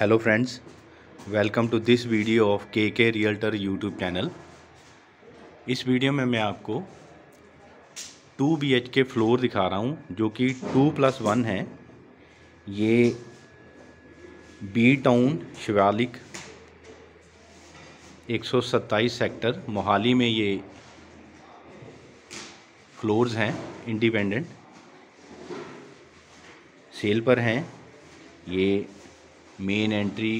hello friends welcome to this video of K K realtor YouTube channel इस video में मैं आपको 2 के फ्लोर दिखा रहा हूँ जो कि 2 प्लस वन है ये B town Shivalik 127 sector Mohali में ये फ्लोर्स हैं इंडिपेंडेंट सेल पर हैं ये मेन एंट्री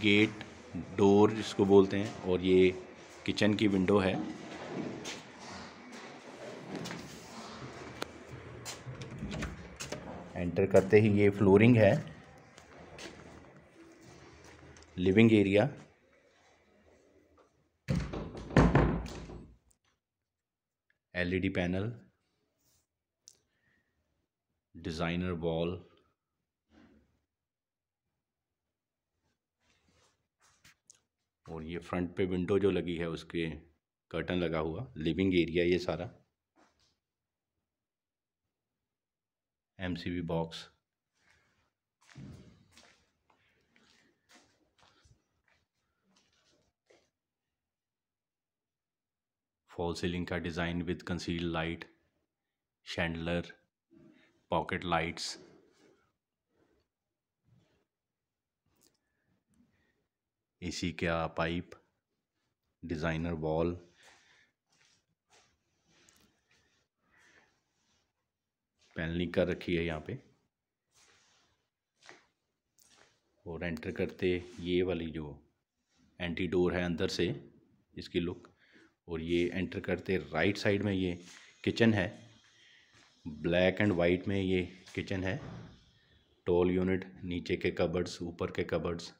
गेट डोर जिसको बोलते हैं और ये किचन की विंडो है एंटर करते ही ये फ्लोरिंग है living area LED panel designer wall और ये फ्रंट पे विंडो जो लगी है उसके कर्टन लगा हुआ लिविंग एरिया ये सारा एमसीबी बॉक्स फॉल सीलिंग का design with conceal light chandelier pocket lights AC का पाइप डिज़ाइनर वॉल पैनलिंग कर रखी है यहाँ पे और एंटर करते ये वाली जो एंटी डोर है अंदर से इसकी लुक और ये एंटर करते राइट साइड में ये किचन है ब्लैक एंड वाइट में ये किचन है टॉल यूनिट नीचे के कबर्ड्स ऊपर के कबर्ड्स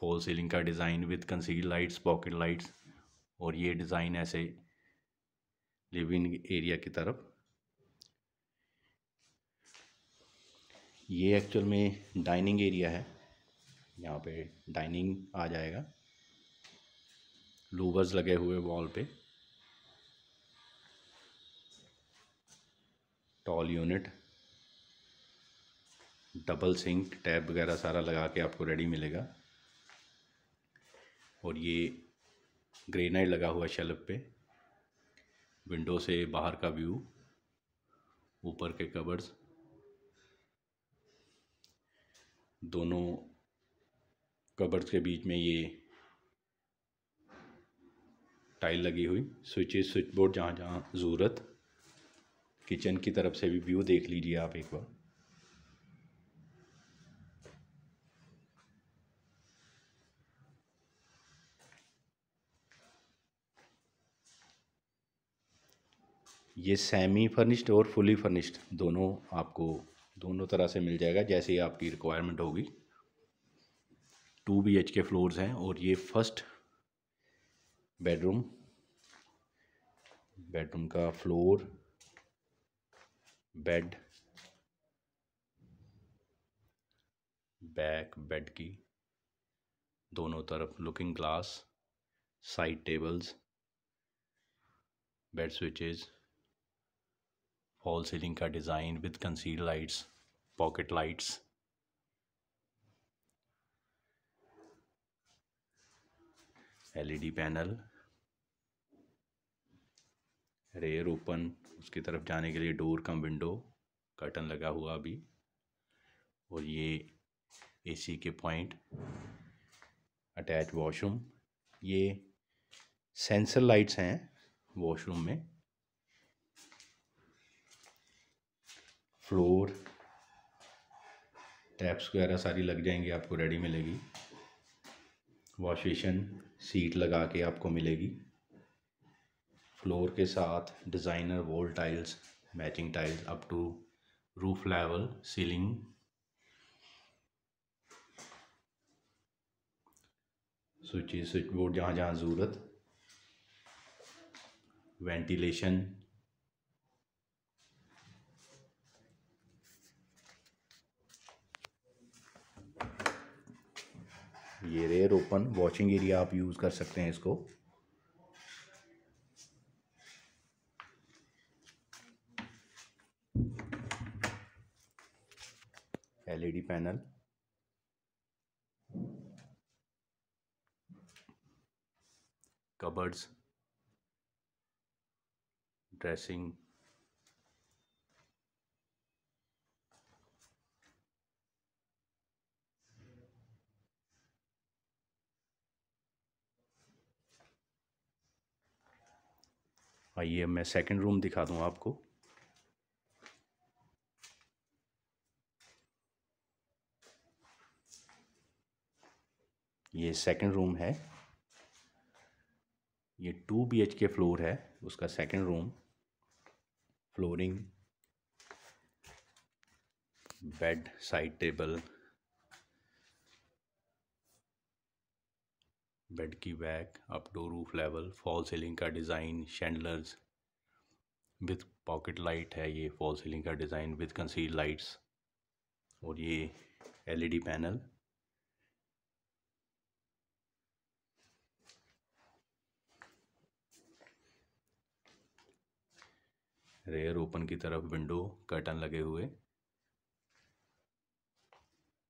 फॉल सीलिंग का design with conceal lights pocket lights और ये डिज़ाइन ऐसे लिविंग एरिया की तरफ ये एक्चुअल में डाइनिंग एरिया है यहाँ पे डाइनिंग आ जाएगा लूवर्स लगे हुए वॉल पे tall unit double sink tap वगैरह सारा लगा के आपको रेडी मिलेगा और ये ग्रेनाइट लगा हुआ शेल्फ पे विंडो से बाहर का व्यू ऊपर के कवर्स दोनों कवर्स के बीच में ये टाइल लगी हुई स्विचेस स्विच बोर्ड जहाँ जहाँ ज़रूरत किचन की तरफ से भी व्यू देख लीजिए आप एक बार ये सेमी फर्निश्ड और फुली फर्निश्ड दोनों आपको दोनों तरह से मिल जाएगा जैसे आपकी रिक्वायरमेंट होगी two B H K floors हैं और ये फर्स्ट बेडरूम बेडरूम का फ्लोर बेड बैक बेड की दोनों तरफ looking glass side tables bed switches fall ceiling का design with conceal lights pocket lights LED panel rear open उसकी तरफ जाने के लिए डोर कम विंडो कर्टन लगा हुआ अभी और ये एसी के पॉइंट अटैच वॉशरूम ये सेंसर लाइट्स हैं वॉशरूम में फ्लोर टैप्स वगैरह सारी लग जाएंगी आपको रेडी मिलेगी वॉश सीट लगा के आपको मिलेगी फ्लोर के साथ designer wall tiles matching tiles up to roof level ceiling switches switch board जहाँ जहाँ ज़रूरत वेंटिलेशन ये रेयर ओपन वॉचिंग एरिया आप यूज़ कर सकते हैं इसको एलईडी पैनल कबर्ड्स ड्रेसिंग आइए मैं सेकंड रूम दिखा दूँ आपको ये सेकंड रूम है ये two B H K floor है उसका second room flooring bed side table bed की back up to roof level fall ceiling का design chandeliers with pocket light है ये फॉल सीलिंग का डिज़ाइन विथ कंसील लाइट्स और ये एलईडी पैनल रेयर ओपन की तरफ विंडो कर्टन लगे हुए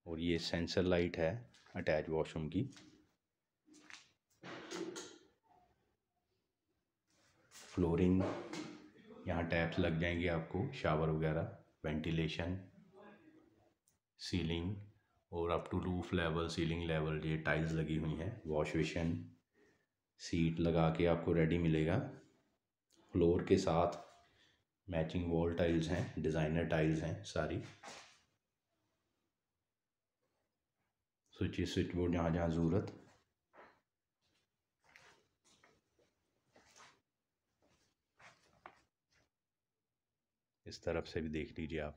और ये सेंसर लाइट है अटैच वॉशरूम की फ्लोरिंग यहाँ टैप्स लग जाएंगे आपको शावर वगैरह वेंटिलेशन सीलिंग और up to roof level ceiling level ये टाइल्स लगी हुई हैं वॉश बेसिन सीट लगा के आपको रेडी मिलेगा फ्लोर के साथ मैचिंग वॉल टाइल्स हैं डिज़ाइनर टाइल्स हैं सारी स्विच स्विच बोर्ड जहाँ जहाँ ज़रूरत इस तरफ से भी देख लीजिए आप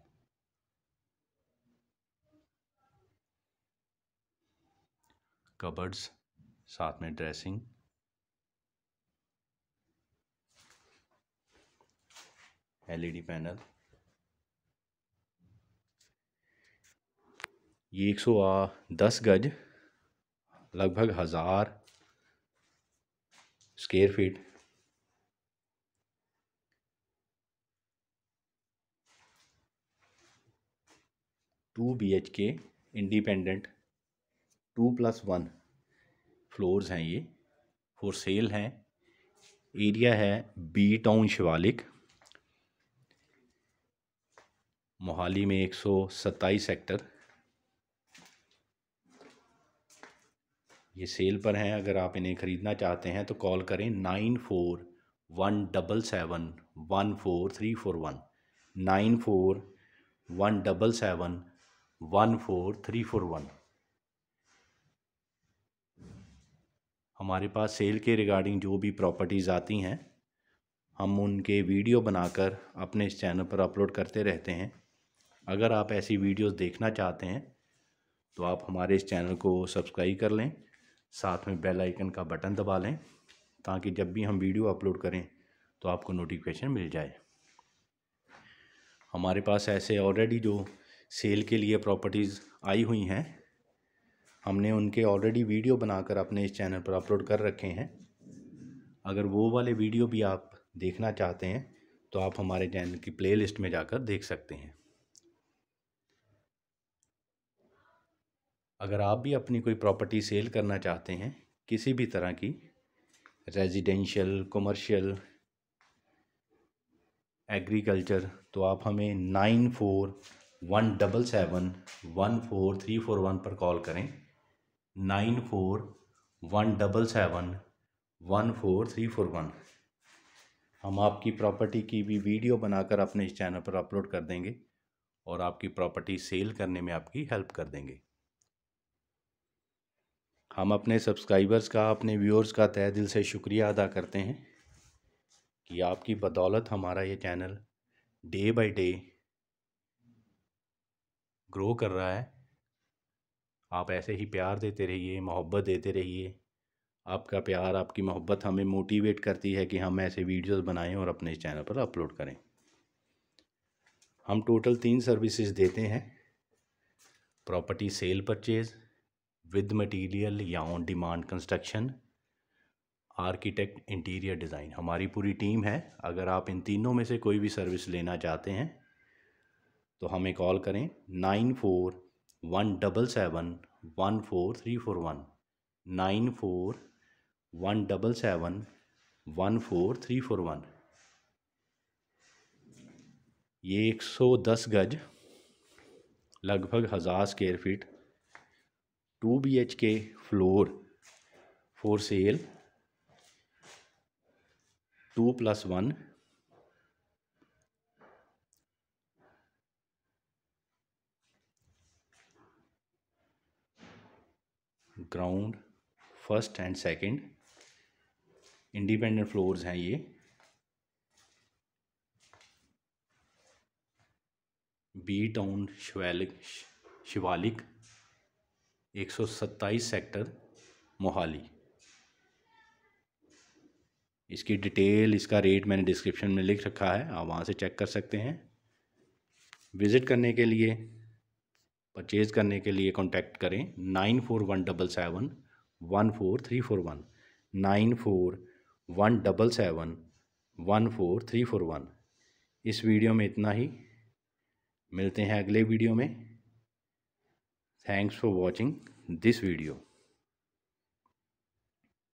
कबर्ड्स साथ में ड्रेसिंग एलईडी पैनल ये एक सौ दस गज लगभग हज़ार square feet two B H K independent two plus one floors हैं ये फॉर सेल हैं एरिया है बी टाउन शिवालिक मोहाली में एक सौ सत्ताईस सेक्टर ये सेल पर हैं अगर आप इन्हें ख़रीदना चाहते हैं तो कॉल करें nine four one double seven one four three four one nine four one double seven one four three four one हमारे पास सेल के रिगार्डिंग जो भी प्रॉपर्टीज़ आती हैं हम उनके वीडियो बनाकर अपने इस चैनल पर अपलोड करते रहते हैं अगर आप ऐसी वीडियोस देखना चाहते हैं तो आप हमारे इस चैनल को सब्सक्राइब कर लें साथ में बेल आइकन का बटन दबा लें ताकि जब भी हम वीडियो अपलोड करें तो आपको नोटिफिकेशन मिल जाए हमारे पास ऐसे ऑलरेडी जो सेल के लिए प्रॉपर्टीज़ आई हुई हैं हमने उनके ऑलरेडी वीडियो बनाकर अपने इस चैनल पर अपलोड कर रखे हैं अगर वो वाले वीडियो भी आप देखना चाहते हैं तो आप हमारे चैनल की प्लेलिस्ट में जाकर देख सकते हैं अगर आप भी अपनी कोई प्रॉपर्टी सेल करना चाहते हैं किसी भी तरह की रेजिडेंशियल कमर्शियल एग्रीकल्चर तो आप हमें nine four one double seven one four three four one पर कॉल करें nine four one double seven one four three four one हम आपकी प्रॉपर्टी की भी वीडियो बनाकर अपने इस चैनल पर अपलोड कर देंगे और आपकी प्रॉपर्टी सेल करने में आपकी हेल्प कर देंगे हम अपने सब्सक्राइबर्स का अपने व्यूअर्स का तय दिल से शुक्रिया अदा करते हैं कि आपकी बदौलत हमारा ये channel day by day grow कर रहा है आप ऐसे ही प्यार देते रहिए मोहब्बत देते रहिए आपका प्यार आपकी मोहब्बत हमें मोटिवेट करती है कि हम ऐसे वीडियोस बनाएं और अपने चैनल पर अपलोड करें हम टोटल तीन सर्विसेज देते हैं property sale purchase with material या on demand construction architect interior design हमारी पूरी टीम है अगर आप इन तीनों में से कोई भी सर्विस लेना चाहते हैं तो हमें कॉल करें nine four one double seven one four three four one nine four one double seven one four three four one ये एक सौ दस गज लगभग हज़ार square feet two B H K floor for sale two plus one ground first and second independent floors हैं ये B town Shivalik Shivalik एक सौ सत्ताईस सेक्टर मोहाली इसकी डिटेल इसका रेट मैंने डिस्क्रिप्शन में लिख रखा है आप वहाँ से चेक कर सकते हैं विज़िट करने के लिए परचेज़ करने के लिए कॉन्टैक्ट करें nine four one double seven one four three four one nine four one double seven one four three four one इस वीडियो में इतना ही मिलते हैं अगले वीडियो में thanks for watching this video